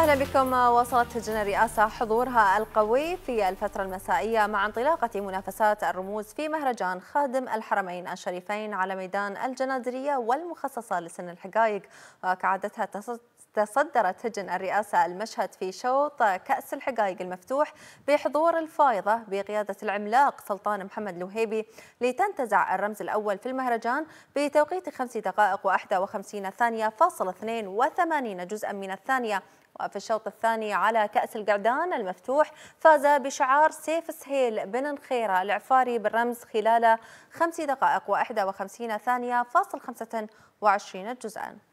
أهلا بكم وصلت هجنة الرئاسة حضورها القوي في الفترة المسائية مع انطلاقة منافسات الرموز في مهرجان خادم الحرمين الشريفين على ميدان الجنادرية والمخصصة لسن الحقائق وكعادتها تصدرت هجن الرئاسة المشهد في شوط كأس الحقائق المفتوح بحضور الفائضة بقيادة العملاق سلطان محمد لوهيبي لتنتزع الرمز الأول في المهرجان بتوقيت 5 دقائق و51 ثانية فاصل 82 جزءا من الثانية في الشوط الثاني على كأس القعدان المفتوح فاز بشعار سيف سهيل بن نخيرة العفاري بالرمز خلال خمس دقائق و51 ثانية فاصل 25 جزءاً